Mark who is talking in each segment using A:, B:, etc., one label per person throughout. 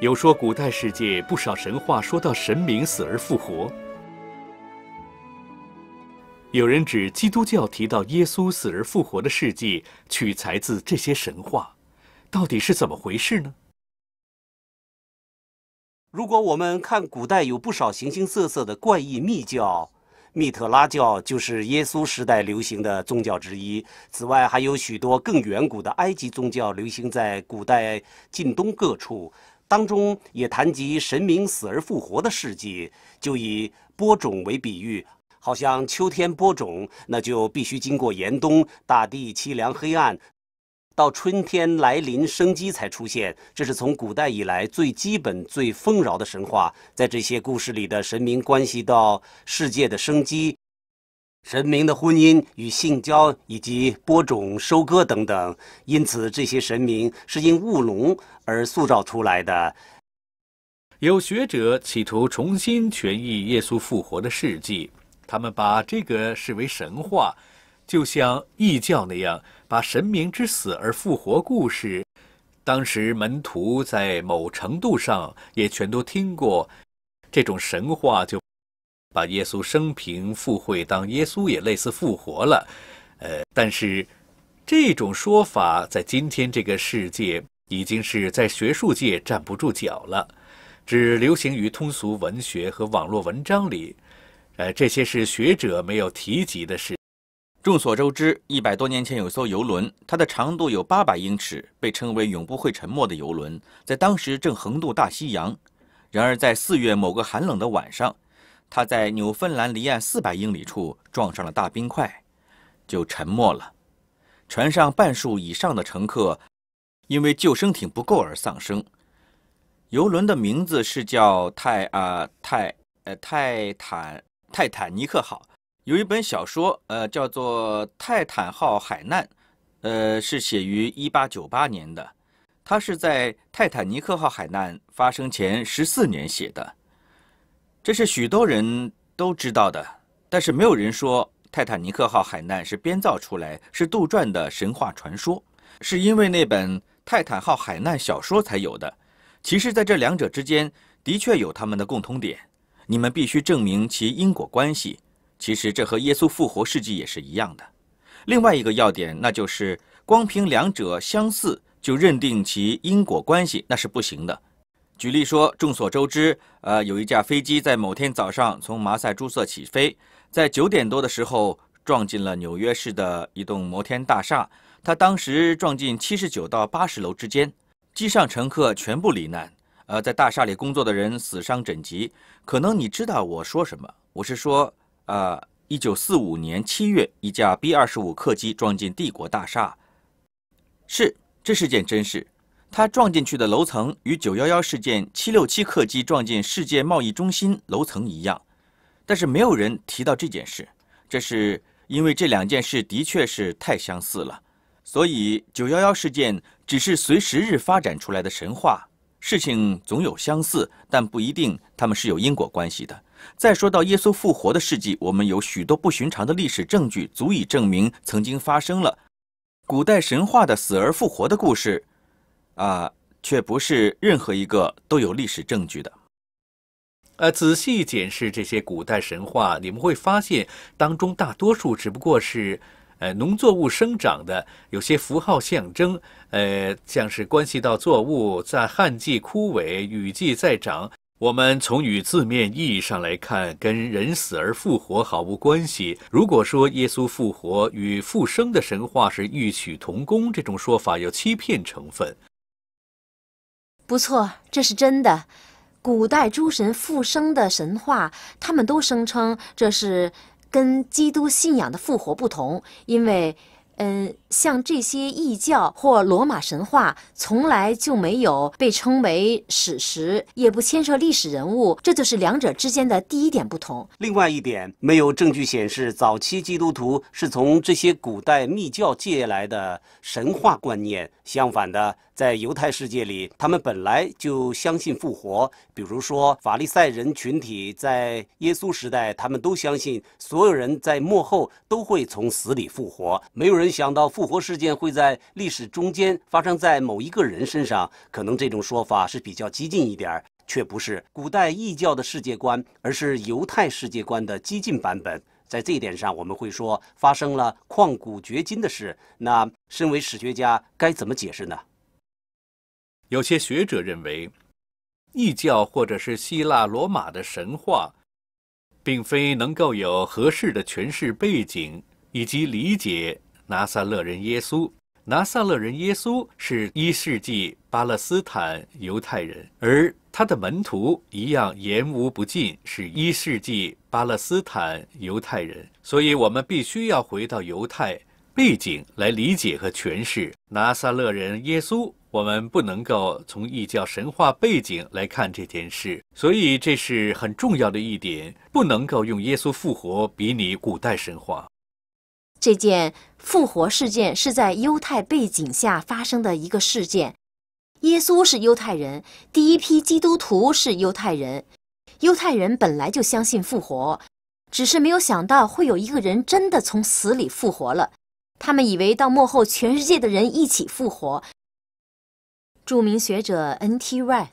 A: 有说古代世界不少神话说到神明死而复活，有人指基督教提到耶稣死而复活的事迹取材自这些神话，到底是怎么回事呢？
B: 如果我们看古代有不少形形色色的怪异密教，密特拉教就是耶稣时代流行的宗教之一。此外还有许多更远古的埃及宗教流行在古代近东各处。当中也谈及神明死而复活的事迹，就以播种为比喻，好像秋天播种，那就必须经过严冬，大地凄凉黑暗，到春天来临，生机才出现。这是从古代以来最基本、最丰饶的神话。在这些故事里的神明，关系到世界的生机。神明的婚姻与性交，以及播种、收割等等，因此这些神明是因务农而塑造出来的。有学者企图
A: 重新诠释耶稣复活的事迹，他们把这个视为神话，就像异教那样，把神明之死而复活故事，当时门徒在某程度上也全都听过，这种神话就。把耶稣生平复会当耶稣也类似复活了，呃，但是，这种说法在今天这个世界已经是在学术界站不住脚了，只流行于通俗文学和网络文章里，呃，这些是学者没有提及的事。
C: 众所周知，一百多年前有艘游轮，它的长度有八百英尺，被称为“永不会沉没”的游轮，在当时正横渡大西洋。然而，在四月某个寒冷的晚上。他在纽芬兰离岸四百英里处撞上了大冰块，就沉没了。船上半数以上的乘客因为救生艇不够而丧生。游轮的名字是叫泰啊泰呃泰坦泰坦尼克号。有一本小说呃叫做《泰坦号海难》，呃是写于一八九八年的。它是在泰坦尼克号海难发生前十四年写的。这是许多人都知道的，但是没有人说泰坦尼克号海难是编造出来、是杜撰的神话传说，是因为那本《泰坦号海难》小说才有的。其实在这两者之间的确有他们的共通点，你们必须证明其因果关系。其实这和耶稣复活事迹也是一样的。另外一个要点，那就是光凭两者相似就认定其因果关系那是不行的。举例说，众所周知，呃，有一架飞机在某天早上从马赛诸塞起飞，在九点多的时候撞进了纽约市的一栋摩天大厦。它当时撞进七十九到八十楼之间，机上乘客全部罹难。呃，在大厦里工作的人死伤整藉。可能你知道我说什么？我是说，呃，一九四五年七月，一架 B 二十五客机撞进帝国大厦，是，这是件真事。他撞进去的楼层与九幺幺事件七六七客机撞进世界贸易中心楼层一样，但是没有人提到这件事，这是因为这两件事的确是太相似了，所以九幺幺事件只是随时日发展出来的神话。事情总有相似，但不一定他们是有因果关系的。再说到耶稣复活的事迹，我们有许多不寻常的历史证据足以证明曾经发生了古代神话的死而复活的故事。
A: 啊，却不是任何一个都有历史证据的。呃，仔细检视这些古代神话，你们会发现当中大多数只不过是，呃，农作物生长的有些符号象征。呃，像是关系到作物在旱季枯萎、雨季再长。我们从与字面意义上来看，跟人死而复活毫无关系。如果说耶稣复活与复生的神话是异曲同工，这种说法有欺骗成分。
D: 不错，这是真的。古代诸神复生的神话，他们都声称这是跟基督信仰的复活不同，因为。嗯，像这些异教或罗马神话，从来就没有被称为史实，也不牵涉历史人物，这就是两者之间的第一点不同。
B: 另外一点，没有证据显示早期基督徒是从这些古代密教借来的神话观念。相反的，在犹太世界里，他们本来就相信复活。比如说，法利赛人群体在耶稣时代，他们都相信所有人在幕后都会从死里复活，没有人。想到复活事件会在历史中间发生在某一个人身上，可能这种说法是比较激进一点，却不是古代异教的世界观，而是犹太世界观的激进版本。在这一点上，我们会说发生了旷古绝今的事。那身为史学家该怎么解释呢？有些学者认为，异教或者是希腊罗马的
A: 神话，并非能够有合适的诠释背景以及理解。拿撒勒人耶稣，拿撒勒人耶稣是一世纪巴勒斯坦犹太人，而他的门徒一样言无不尽是一世纪巴勒斯坦犹太人。所以，我们必须要回到犹太背景来理解和诠释拿撒勒人耶稣。我们不能够从异教神话背景来看这件事，所以这是很重要的一点，不能够用耶稣复活比拟古代神话。
D: 这件复活事件是在犹太背景下发生的一个事件。耶稣是犹太人，第一批基督徒是犹太人。犹太人本来就相信复活，只是没有想到会有一个人真的从死里复活了。他们以为到幕后，全世界的人一起复活。著名学者 N.T. Wright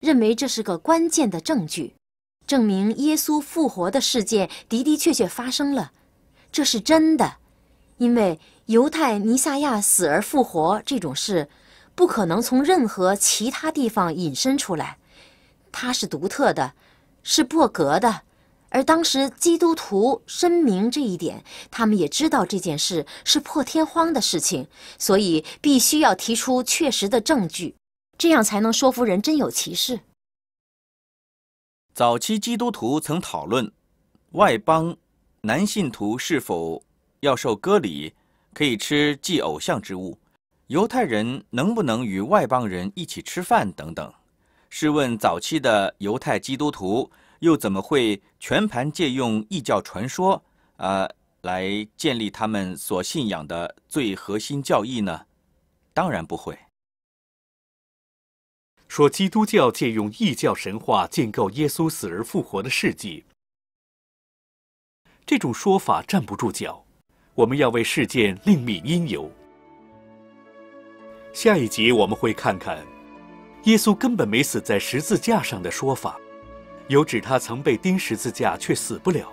D: 认为这是个关键的证据，证明耶稣复活的事件的的确确发生了，这是真的。因为犹太尼撒亚死而复活这种事，不可能从任何其他地方引申出来，它是独特的，是破格的。而当时基督徒声明这一点，他们也知道这件事是破天荒的事情，所以必须要提出确实的证据，这样才能说服人真有其事。
C: 早期基督徒曾讨论，外邦男信徒是否。要受割礼，可以吃祭偶像之物，犹太人能不能与外邦人一起吃饭等等？试问早期的犹太基督徒又怎么会全盘借用异教传说呃，来建立他们所信仰的最核心教义呢？当然不会。
A: 说基督教借用异教神话建构耶稣死而复活的事迹，这种说法站不住脚。我们要为事件另觅因由。下一集我们会看看，耶稣根本没死在十字架上的说法，有指他曾被钉十字架却死不了。